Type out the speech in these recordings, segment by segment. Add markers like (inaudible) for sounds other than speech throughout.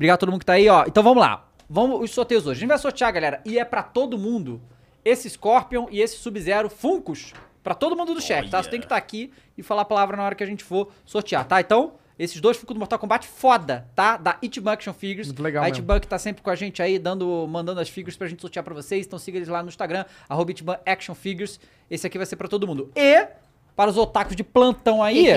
Obrigado a todo mundo que tá aí, ó. Então vamos lá. Vamos os sorteios hoje. A gente vai sortear, galera, e é para todo mundo esse Scorpion e esse Sub-Zero Funcos. para todo mundo do chat, oh, tá? Yeah. Você tem que estar tá aqui e falar a palavra na hora que a gente for sortear, tá? Então, esses dois ficam do Mortal Kombat foda, tá? Da Itbunk Action Figures. Muito legal. A Itbunk tá sempre com a gente aí, dando, mandando as figures pra gente sortear para vocês. Então siga eles lá no Instagram, arroba Action Figures. Esse aqui vai ser para todo mundo. E, para os otakus de plantão aí,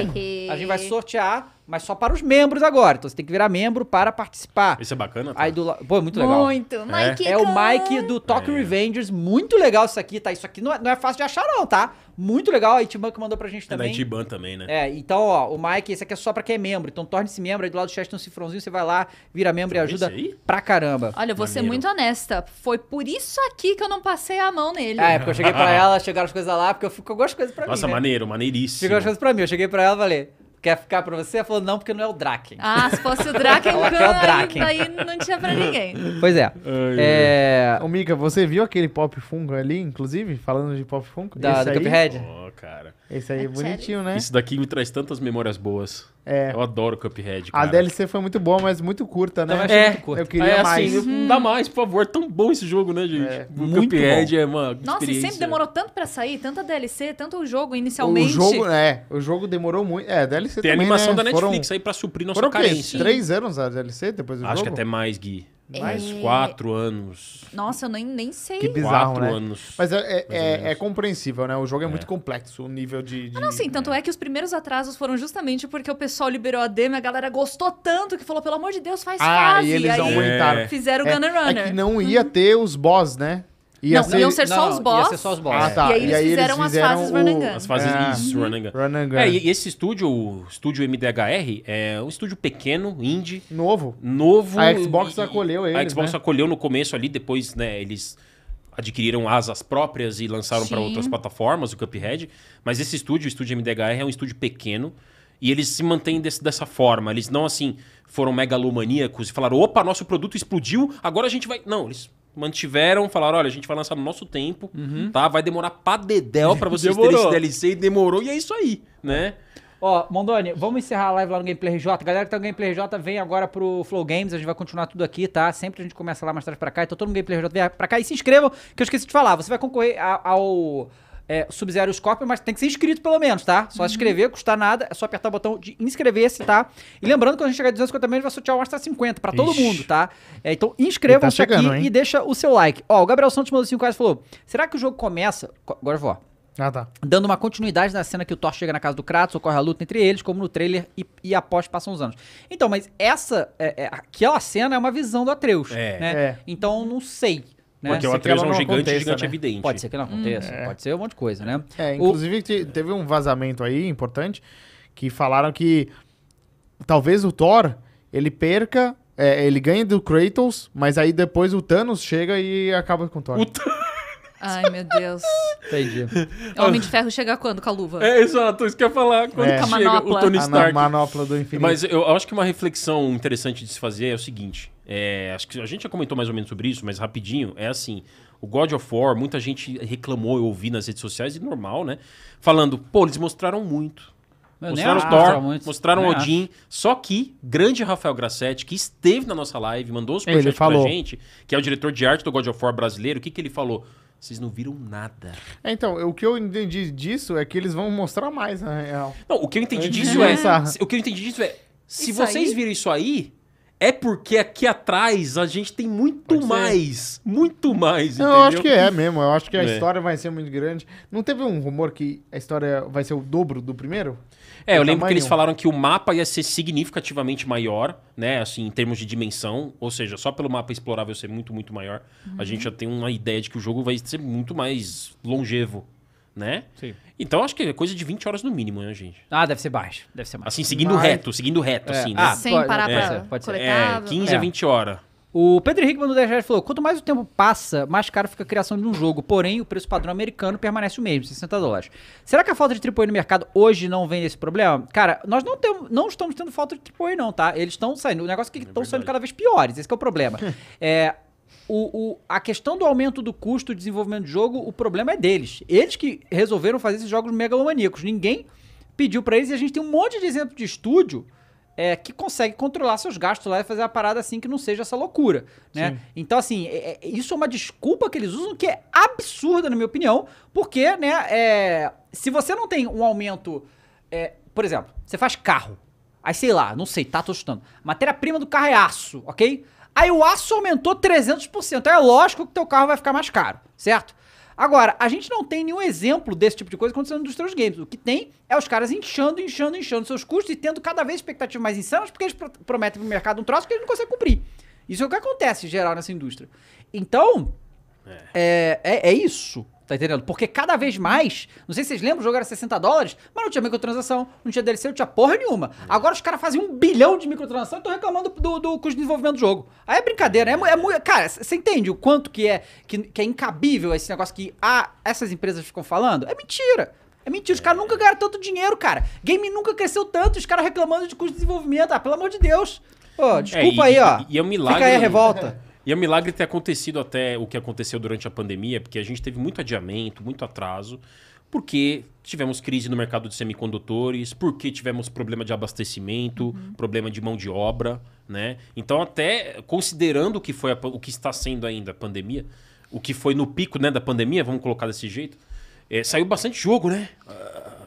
a gente vai sortear mas só para os membros agora. Então você tem que virar membro para participar. Isso é bacana, tá? Aí do la... Pô, é muito legal. Muito. É, Mike é o Mike do Talk é. Revengers. Muito legal isso aqui, tá? Isso aqui não é, não é fácil de achar, não, tá? Muito legal. A Itiban que mandou pra gente é também. É da Itiban também, né? É, então, ó, o Mike, esse aqui é só pra quem é membro. Então torne-se membro. Aí do lado do chat tem um cifrãozinho, você vai lá, vira membro então, e ajuda pra caramba. Olha, eu vou Maneiro. ser muito honesta. Foi por isso aqui que eu não passei a mão nele. É, porque eu cheguei pra (laughs) ela, chegaram as coisas lá, porque eu fico com algumas coisas pra Nossa, mim. Nossa, né? maneiro, né? maneiríssimo. Chegou as coisas pra mim. Eu cheguei pra ela e falei. Quer ficar pra você? Ela falou, não, porque não é o Draken. Ah, se fosse o Draken, (laughs) Ela quer o Draken. Aí, não tinha pra ninguém. Pois é. é... Ô, Mika, você viu aquele Pop fungo ali, inclusive? Falando de Pop fungo Da, Esse do aí? Cuphead? cara. Esse aí é, é bonitinho, né? Isso daqui me traz tantas memórias boas. É. Eu adoro Cuphead, cara. A DLC foi muito boa, mas muito curta, né? é, muito curta. eu queria é, assim, mais. Assim, Dá mais, por favor. É tão bom esse jogo, né, gente? É. O muito Cuphead bom. é uma Nossa, e sempre demorou tanto pra sair, tanta DLC, tanto o jogo inicialmente. O jogo, é. O jogo demorou muito. É, a DLC Tem também, a animação né? da Netflix Foram... aí pra suprir nossa Foram carência. Três anos a DLC depois do Acho jogo? Acho que até mais, Gui. Mais é... quatro anos. Nossa, eu nem, nem sei. Que bizarro, quatro né? anos. Mas é, é, é, é, compreensível, né? O jogo é, muito é. complexo, o nível de... de... Ah, não, sim. Tanto é. que os primeiros atrasos foram justamente porque o pessoal liberou a demo, a galera gostou tanto que falou, pelo amor de Deus, faz ah, Ah, e eles aí é. aumentaram. Fizeram o Gunner Runner. É que não ia uhum. ter os boss, né? Ia não, ser... iam ser só os boss. Ia ser só os boss. É. Ah, tá. E aí, e aí eles, fizeram eles fizeram, as fases o... As fases, é. isso, uhum. Gun. É, e esse estúdio, o estúdio MDHR, é um estúdio pequeno, indie. Novo. Novo. A Xbox e, acolheu ele. A Xbox né? acolheu no começo ali, depois, né, eles adquiriram asas próprias e lançaram para outras plataformas o Cuphead. Mas esse estúdio, o estúdio MDHR, é um estúdio pequeno. E eles se mantêm desse, dessa forma. Eles não, assim, foram megalomaníacos e falaram: opa, nosso produto explodiu, agora a gente vai. Não, eles mantiveram, falaram, olha, a gente vai lançar no nosso tempo, uhum. tá? Vai demorar pra dedéu pra vocês terem esse DLC e demorou e é isso aí, né? Ó, Mondoni, vamos encerrar a live lá no Gameplay RJ. Galera que tá no Gameplay RJ, vem agora pro Flow Games, a gente vai continuar tudo aqui, tá? Sempre a gente começa lá mais tarde pra cá, então todo mundo no Gameplay RJ vem pra cá e se inscrevam, que eu esqueci de falar, você vai concorrer ao é, Sub-Zero Scorpion, mas tem que ser inscrito pelo menos, tá? Só uhum. inscrever custar nada, é só apertar o botão de inscrever-se, tá? E lembrando que quando a gente chegar a 250 mil, a gente vai sortear um Astra 50 pra todo Ixi. mundo, tá? É, então tá inscrevam-se tá aqui hein? e deixa o seu like. Ó, o Gabriel Santos mandou 5 reais falou: será que o jogo começa. Agora vou, ó. Ah, tá. Dando uma continuidade na cena que o Thor chega na casa do Kratos, ocorre a luta entre eles, como no trailer e, e após passam os anos. Então, mas essa. É, é, aquela cena é uma visão do Atreus. É. Né? É. Então, não sei. Né? Porque o A3 é um gigante, aconteça, gigante né? evidente. Pode ser que não aconteça, hum. pode ser um monte de coisa, né? É, inclusive o... teve um vazamento aí importante que falaram que talvez o Thor ele perca, é, ele ganha do Kratos, mas aí depois o Thanos chega e acaba com o Thor. O Ai, meu Deus. Entendi. O Homem de Ferro chega quando com a luva? É, exato. Isso que eu ia falar. Quando é. chega o Tony Stark. A manopla do infinito. Mas eu acho que uma reflexão interessante de se fazer é o seguinte. É, acho que a gente já comentou mais ou menos sobre isso, mas rapidinho, é assim, o God of War, muita gente reclamou, eu ouvi nas redes sociais, e normal, né? Falando, pô, eles mostraram muito. Eu mostraram Thor, muito. mostraram Odin. Só que, grande Rafael Grassetti, que esteve na nossa live, mandou os projetos ele falou. pra gente, que é o diretor de arte do God of War brasileiro, o que, que ele falou? Vocês não viram nada. É, então, o que eu entendi disso é que eles vão mostrar mais, na real. Não, o que eu entendi eu disso é. O que eu entendi disso é. Se isso vocês aí? viram isso aí, é porque aqui atrás a gente tem muito mais. Muito mais. Não, eu acho que é mesmo. Eu acho que a é. história vai ser muito grande. Não teve um rumor que a história vai ser o dobro do primeiro? É, eu lembro que eles falaram que o mapa ia ser significativamente maior, né? Assim, em termos de dimensão. Ou seja, só pelo mapa explorável ser muito, muito maior, uhum. a gente já tem uma ideia de que o jogo vai ser muito mais longevo né? Sim. Então acho que é coisa de 20 horas no mínimo, né, gente? Ah, deve ser baixo. Deve ser baixo. Assim, seguindo Mas... reto, seguindo reto, é. assim, né? Ah, Sem parar é. ser, é, pode ser. Coletar, é, 15 é. a 20 horas. O Pedro Henrique mandou 10 reais falou: quanto mais o tempo passa, mais caro fica a criação de um jogo. Porém, o preço padrão americano permanece o mesmo, 60 dólares. Será que a falta de AAA no mercado hoje não vem desse problema? Cara, nós não, temos, não estamos tendo falta de AAA, não, tá? Eles estão saindo. O negócio é que é estão é saindo cada vez piores, esse é o problema. (laughs) é, o, o, a questão do aumento do custo de desenvolvimento de jogo, o problema é deles. Eles que resolveram fazer esses jogos megalomaníacos. Ninguém pediu para eles e a gente tem um monte de exemplo de estúdio é, que consegue controlar seus gastos lá e fazer a parada assim que não seja essa loucura, né? Então, assim, é, é, isso é uma desculpa que eles usam que é absurda, na minha opinião, porque, né, é, se você não tem um aumento... É, por exemplo, você faz carro. Aí, sei lá, não sei, tá, tô chutando. Matéria-prima do carro é aço, ok? Aí o aço aumentou 300%. É lógico que teu carro vai ficar mais caro, certo? Agora, a gente não tem nenhum exemplo desse tipo de coisa acontecendo nos seus games. O que tem é os caras inchando, inchando, inchando seus custos e tendo cada vez expectativas mais insanas porque eles prometem pro mercado um troço que eles não conseguem cumprir. Isso é o que acontece, em geral, nessa indústria. Então, é. é. É, é, isso. Tá entendendo? Porque cada vez mais, não sei se vocês lembram, o jogo era 60 dólares, mas não tinha microtransação, não tinha DLC, não tinha porra nenhuma. É. Agora os caras fazem um bilhão de microtransação e estão reclamando do, do, do custo de desenvolvimento do jogo. Aí é brincadeira, é, é muito. Cara, você entende o quanto que é, que, que, é incabível esse negócio que ah, essas empresas ficam falando? É mentira. É mentira, os é. caras nunca ganharam tanto dinheiro, cara. Game nunca cresceu tanto, os caras reclamando de custo de desenvolvimento. Ah, pelo amor de Deus. Pô, é, desculpa e, aí, ó. E, e é um milagre. Fica aí a né? revolta. (laughs) E é um milagre ter acontecido até o que aconteceu durante a pandemia, porque a gente teve muito adiamento, muito atraso, porque tivemos crise no mercado de semicondutores, porque tivemos problema de abastecimento, uhum. problema de mão de obra, né? Então, até considerando o que, foi a, o que está sendo ainda a pandemia, o que foi no pico né, da pandemia, vamos colocar desse jeito, é, saiu bastante jogo, né?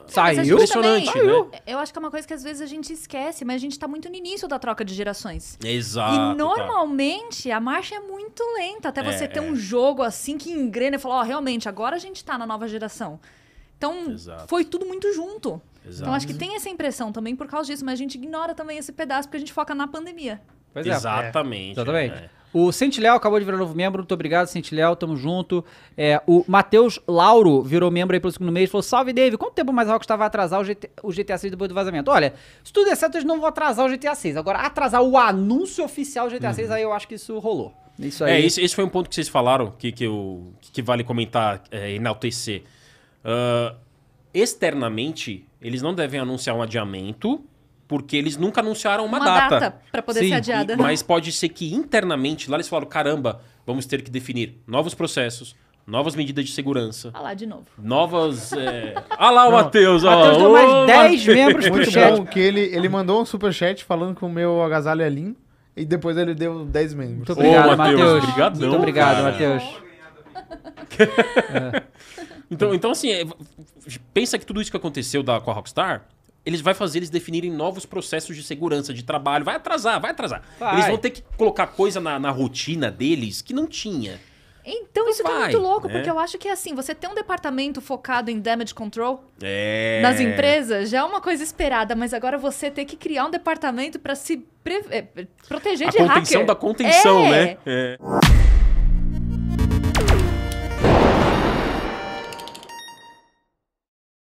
Saiu? Impressionante, né? Saiu. né? Eu acho que é uma coisa que às vezes a gente esquece, mas a gente tá muito no início da troca de gerações. Exato. E tá. normalmente a marcha é muito lenta até é, você é, ter é. um jogo assim que engrena e falar, ó, oh, realmente, agora a gente tá na nova geração. Então, Exato. foi tudo muito junto. Exato. Então, acho que tem essa impressão também por causa disso, mas a gente ignora também esse pedaço porque a gente foca na pandemia. Pois é. Exatamente. É. Exatamente. É. O Sentileu acabou de virar novo membro. Muito obrigado, Sentileu. Tamo junto. É, o Matheus Lauro virou membro aí pelo segundo mês. Falou: Salve, Dave. Quanto tempo mais Rockstar vai atrasar o GTA, o GTA 6 depois do vazamento? Olha, se tudo der certo, eles não vão atrasar o GTA 6. Agora, atrasar o anúncio oficial do GTA uhum. 6, aí eu acho que isso rolou. Isso aí. É, esse, esse foi um ponto que vocês falaram que, que, eu, que vale comentar, é, enaltecer. Uh, externamente, eles não devem anunciar um adiamento porque eles nunca anunciaram uma, uma data. data para poder Sim, ser adiada. E, né? mas pode ser que internamente lá eles falam: caramba, vamos ter que definir novos processos, novas medidas de segurança. Olha ah lá, de novo. Novas. É... (laughs) Ah lá, o Matheus. Matheus deu mais 10 membros pro chat. Bom que ele, ele mandou um superchat falando que o meu agasalho é lindo e depois ele deu 10 membros. Muito obrigado, Matheus. Obrigadão, Muito obrigado, Matheus. (laughs) (laughs) então, então, assim, é, pensa que tudo isso que aconteceu da, com a Rockstar eles vai fazer eles definirem novos processos de segurança, de trabalho. Vai atrasar, vai atrasar. Vai. Eles vão ter que colocar coisa na, na rotina deles que não tinha. Então, isso é vai, é muito louco, né? porque eu acho que é assim, você ter um departamento focado em damage control é... nas empresas já é uma coisa esperada, mas agora você ter que criar um departamento para se pre... Eh, proteger A de hacker. A contenção da contenção, é... né? É.